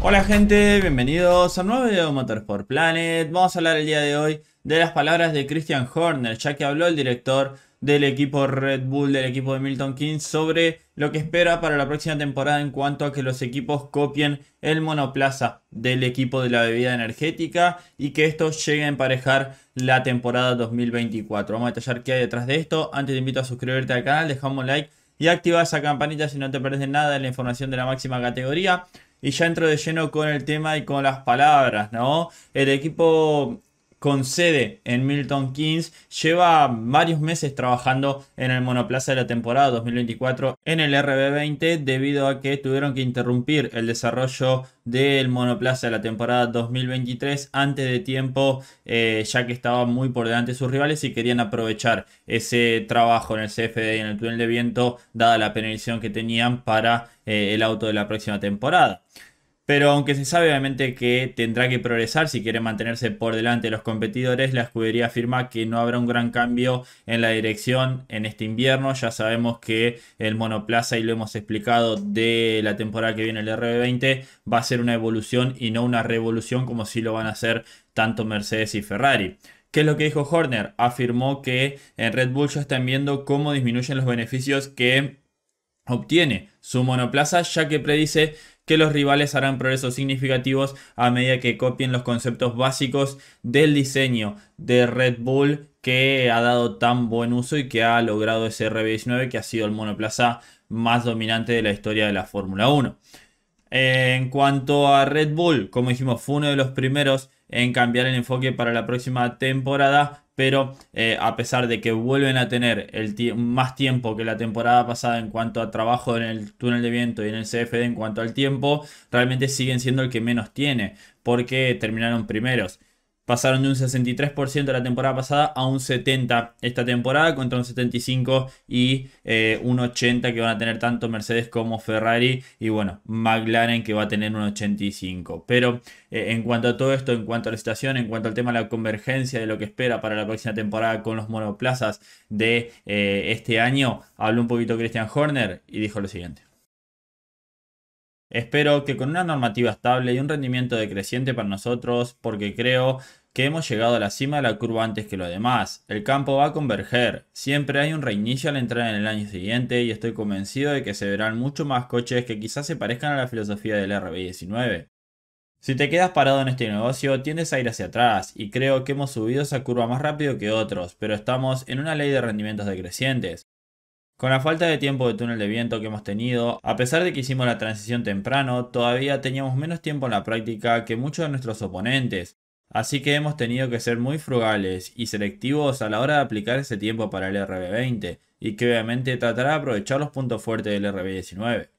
Hola gente, bienvenidos a un nuevo video de Motorsport Planet. Vamos a hablar el día de hoy de las palabras de Christian Horner, ya que habló el director del equipo Red Bull, del equipo de Milton Keynes, sobre lo que espera para la próxima temporada en cuanto a que los equipos copien el monoplaza del equipo de la bebida energética y que esto llegue a emparejar la temporada 2024. Vamos a detallar qué hay detrás de esto. Antes te invito a suscribirte al canal, dejamos un like y activa esa campanita si no te pierdes nada de la información de la máxima categoría. Y ya entro de lleno con el tema y con las palabras, ¿no? El equipo con sede en Milton Keynes, lleva varios meses trabajando en el monoplaza de la temporada 2024 en el RB20 debido a que tuvieron que interrumpir el desarrollo del monoplaza de la temporada 2023 antes de tiempo eh, ya que estaba muy por delante sus rivales y querían aprovechar ese trabajo en el CFD y en el túnel de viento dada la penalización que tenían para eh, el auto de la próxima temporada. Pero aunque se sabe obviamente que tendrá que progresar si quiere mantenerse por delante de los competidores, la escudería afirma que no habrá un gran cambio en la dirección en este invierno. Ya sabemos que el monoplaza, y lo hemos explicado de la temporada que viene el RB20, va a ser una evolución y no una revolución como si lo van a hacer tanto Mercedes y Ferrari. ¿Qué es lo que dijo Horner? Afirmó que en Red Bull ya están viendo cómo disminuyen los beneficios que obtiene su monoplaza, ya que predice que los rivales harán progresos significativos a medida que copien los conceptos básicos del diseño de Red Bull que ha dado tan buen uso y que ha logrado ese RB19 que ha sido el monoplaza más dominante de la historia de la Fórmula 1. Eh, en cuanto a Red Bull, como dijimos, fue uno de los primeros en cambiar el enfoque para la próxima temporada, pero eh, a pesar de que vuelven a tener más tiempo que la temporada pasada en cuanto a trabajo en el túnel de viento y en el CFD en cuanto al tiempo, realmente siguen siendo el que menos tiene, porque terminaron primeros. Pasaron de un 63% la temporada pasada a un 70% esta temporada contra un 75% y eh, un 80% que van a tener tanto Mercedes como Ferrari y bueno, McLaren que va a tener un 85%. Pero eh, en cuanto a todo esto, en cuanto a la situación, en cuanto al tema de la convergencia de lo que espera para la próxima temporada con los monoplazas de eh, este año, habló un poquito Christian Horner y dijo lo siguiente. Espero que con una normativa estable y un rendimiento decreciente para nosotros, porque creo que hemos llegado a la cima de la curva antes que lo demás. El campo va a converger. Siempre hay un reinicio al entrar en el año siguiente y estoy convencido de que se verán mucho más coches que quizás se parezcan a la filosofía del RB19. Si te quedas parado en este negocio, tiendes a ir hacia atrás y creo que hemos subido esa curva más rápido que otros, pero estamos en una ley de rendimientos decrecientes. Con la falta de tiempo de túnel de viento que hemos tenido, a pesar de que hicimos la transición temprano, todavía teníamos menos tiempo en la práctica que muchos de nuestros oponentes. Así que hemos tenido que ser muy frugales y selectivos a la hora de aplicar ese tiempo para el RB20 y que obviamente tratará de aprovechar los puntos fuertes del RB19.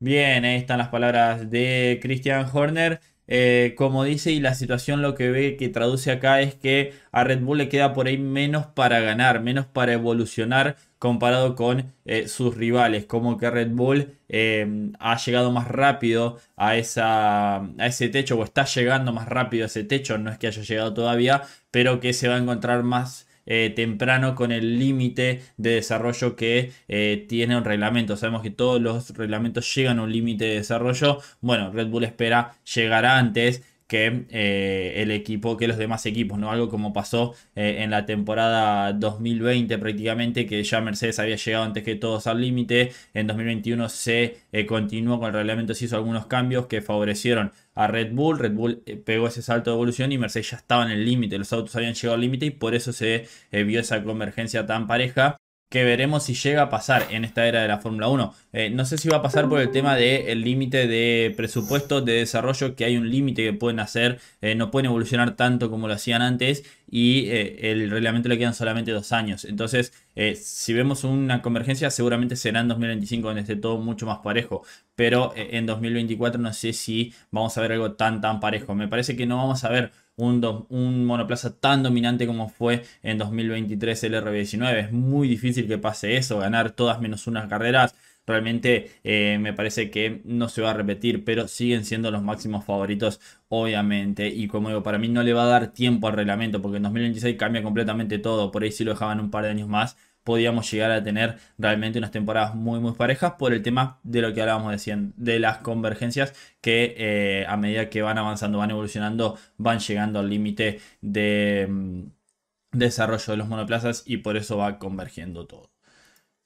Bien, ahí están las palabras de Christian Horner. Eh, como dice, y la situación lo que ve que traduce acá es que a Red Bull le queda por ahí menos para ganar, menos para evolucionar comparado con eh, sus rivales. Como que Red Bull em, ha llegado más rápido a, esa, a ese techo, o está llegando más rápido a ese techo, no es que haya llegado todavía, pero que se va a encontrar más eh, temprano con el límite de desarrollo que eh, tiene un reglamento. Sabemos que todos los reglamentos llegan a un límite de desarrollo. Bueno, Red Bull espera llegar antes que eh, el equipo, que los demás equipos, ¿no? Algo como pasó eh, en la temporada 2020 prácticamente, que ya Mercedes había llegado antes que todos al límite. En 2021 se eh, continuó con el reglamento, se hizo algunos cambios que favorecieron a Red Bull. Red Bull pegó ese salto de evolución y Mercedes ya estaba en el límite. Los autos habían llegado al límite y por eso se vio esa convergencia tan pareja que veremos si llega a pasar en esta era de la Fórmula 1. Eh, no sé si va a pasar por el tema del límite de presupuesto de desarrollo, que hay un límite que pueden hacer, eh, no pueden evolucionar tanto como lo hacían antes, y eh, el reglamento le quedan solamente dos años. Entonces, eh, si vemos una convergencia, seguramente será en 2025 donde esté todo mucho más parejo. Pero eh, en 2024 no sé si vamos a ver algo tan, tan parejo. Me parece que no vamos a ver un, un, monoplaza tan dominante como fue en 2023 el RB19. Es muy difícil que pase eso, ganar todas menos unas carreras realmente eh, me parece que no se va a repetir, pero siguen siendo los máximos favoritos, obviamente. Y como digo, para mí no le va a dar tiempo al reglamento, porque en 2026 cambia completamente todo. Por ahí si lo dejaban un par de años más, podíamos llegar a tener realmente unas temporadas muy muy parejas por el tema de lo que hablábamos de, de las convergencias que eh, a medida que van avanzando, van evolucionando, van llegando al límite de mm, desarrollo de los monoplazas y por eso va convergiendo todo.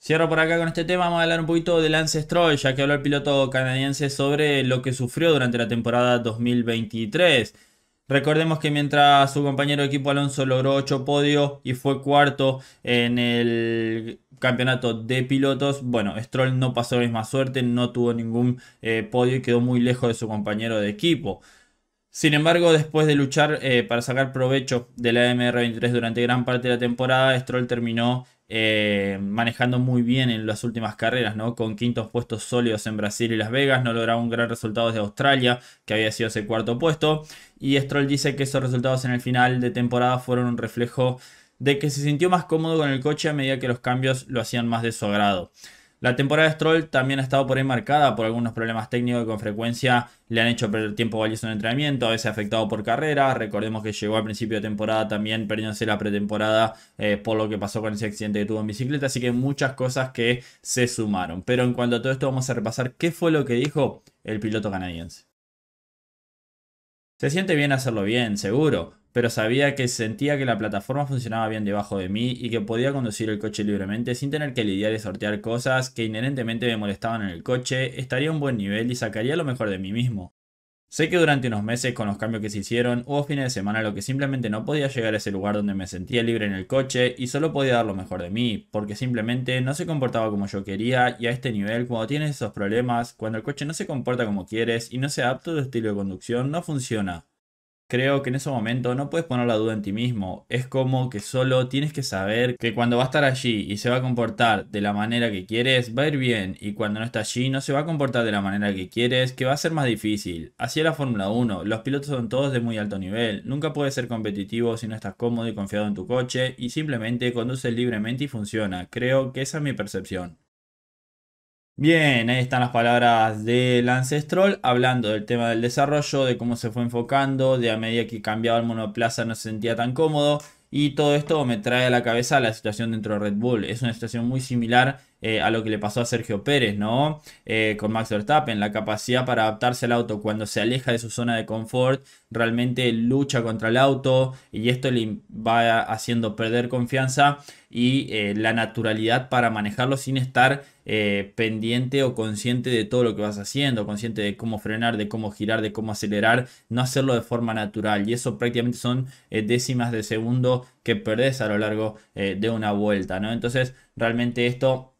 Cierro por acá con este tema, vamos a hablar un poquito de Lance Stroll, ya que habló el piloto canadiense sobre lo que sufrió durante la temporada 2023. Recordemos que mientras su compañero de equipo Alonso logró 8 podios y fue cuarto en el campeonato de pilotos, bueno, Stroll no pasó la misma suerte, no tuvo ningún eh, podio y quedó muy lejos de su compañero de equipo. Sin embargo, después de luchar eh, para sacar provecho de la MR23 durante gran parte de la temporada, Stroll terminó eh, manejando muy bien en las últimas carreras, ¿no? Con quintos puestos sólidos en Brasil y Las Vegas, no lograron un gran resultado desde Australia, que había sido ese cuarto puesto. Y Stroll dice que esos resultados en el final de temporada fueron un reflejo de que se sintió más cómodo con el coche a medida que los cambios lo hacían más de su agrado. La temporada de Stroll también ha estado por ahí marcada por algunos problemas técnicos que con frecuencia le han hecho perder tiempo valioso en entrenamiento, a veces afectado por carrera. Recordemos que llegó al principio de temporada también perdiéndose la pretemporada eh, por lo que pasó con ese accidente que tuvo en bicicleta. Así que muchas cosas que se sumaron. Pero en cuanto a todo esto, vamos a repasar qué fue lo que dijo el piloto canadiense. Se siente bien hacerlo bien, seguro pero sabía que sentía que la plataforma funcionaba bien debajo de mí y que podía conducir el coche libremente sin tener que lidiar y sortear cosas que inherentemente me molestaban en el coche, estaría a un buen nivel y sacaría lo mejor de mí mismo. Sé que durante unos meses con los cambios que se hicieron hubo fines de semana lo que simplemente no podía llegar a ese lugar donde me sentía libre en el coche y solo podía dar lo mejor de mí, porque simplemente no se comportaba como yo quería y a este nivel cuando tienes esos problemas, cuando el coche no se comporta como quieres y no se adapta a tu estilo de conducción, no funciona. Creo que en ese momento no puedes poner la duda en ti mismo. Es como que solo tienes que saber que cuando va a estar allí y se va a comportar de la manera que quieres, va a ir bien. Y cuando no está allí, no se va a comportar de la manera que quieres, que va a ser más difícil. Así es la Fórmula 1. Los pilotos son todos de muy alto nivel. Nunca puedes ser competitivo si no estás cómodo y confiado en tu coche y simplemente conduces libremente y funciona. Creo que esa es mi percepción. Bien, ahí están las palabras de lancestrol hablando del tema del desarrollo, de cómo se fue enfocando, de a medida que cambiaba el monoplaza no se sentía tan cómodo. Y todo esto me trae a la cabeza la situación dentro de Red Bull. Es una situación muy similar eh, a lo que le pasó a Sergio Pérez, ¿no? Eh, con Max Verstappen, la capacidad para adaptarse al auto cuando se aleja de su zona de confort, realmente lucha contra el auto y esto le va haciendo perder confianza y eh, la naturalidad para manejarlo sin estar eh, pendiente o consciente de todo lo que vas haciendo, consciente de cómo frenar, de cómo girar, de cómo acelerar, no hacerlo de forma natural. Y eso prácticamente son eh, décimas de segundo que perdés a lo largo eh, de una vuelta, ¿no? Entonces, realmente esto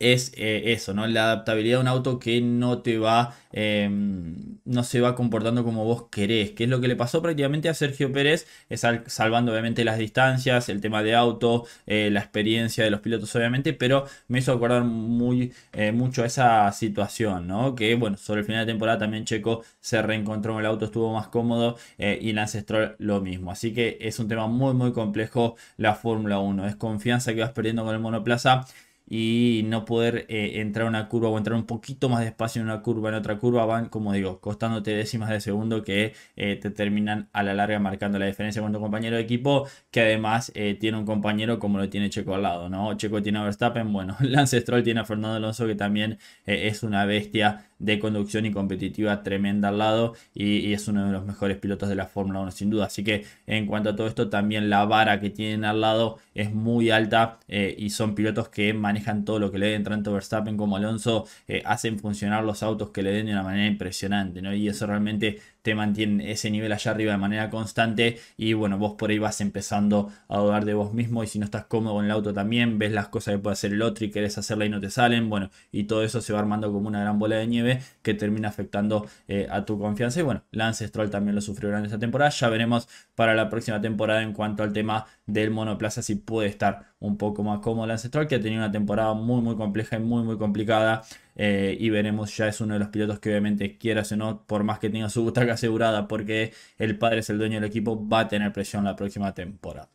es eh, eso, ¿no? La adaptabilidad de un auto que no te va, em, no se va comportando como vos querés, que es lo que le pasó prácticamente a Sergio Pérez, es eh, salvando obviamente las distancias, el tema de auto, eh, la experiencia de los pilotos obviamente, pero me hizo acordar muy, mucho esa situación, ¿no? Que bueno, sobre el final de temporada también Checo se reencontró el auto, estuvo más cómodo y Lance ancestral lo mismo, así que es un tema muy muy complejo la Fórmula 1, es confianza que vas perdiendo con el monoplaza y no poder eh, entrar a una curva o entrar un poquito más despacio en una curva, en otra curva, van, como digo, costándote décimas de segundo que eh, te terminan a la larga marcando la diferencia con tu compañero de equipo, que además eh, tiene un compañero como lo tiene Checo al lado, ¿no? Checo tiene a Verstappen, bueno, Lance Stroll tiene a Fernando Alonso, que también es una bestia de conducción y competitiva tremenda al lado y, es uno de los mejores pilotos de la Fórmula 1 sin duda. Así que en cuanto a todo esto, también la vara que tienen al lado es muy alta eh, y son pilotos que manejan todo lo que le den, tanto Verstappen como Alonso, eh, hacen funcionar los autos que le den de una manera impresionante, ¿no? Y eso realmente te mantiene ese nivel allá arriba de manera constante y bueno, vos por ahí vas empezando a dudar de vos mismo y si no estás cómodo en el auto también, ves las cosas que puede hacer el otro y querés hacerla y no te salen, bueno, y todo eso se va armando como una gran bola de nieve que termina afectando eh, a tu confianza y bueno, Lance Stroll también lo sufrió durante esta temporada, ya veremos para la próxima temporada en cuanto al tema del monoplaza si puede estar un poco más cómodo Lance Stroll que ha tenido una temporada muy muy compleja y muy muy complicada eh, y veremos, ya es uno de los pilotos que obviamente quiera o no, por más que tenga su butaca asegurada, porque el padre es el dueño del equipo, va a tener presión la próxima temporada.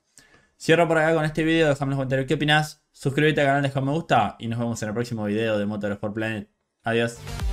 Cierro por acá con este video, déjame en los comentarios qué opinas, suscríbete al canal, deja un me gusta y nos vemos en el próximo video de Motorsport Planet. Adiós.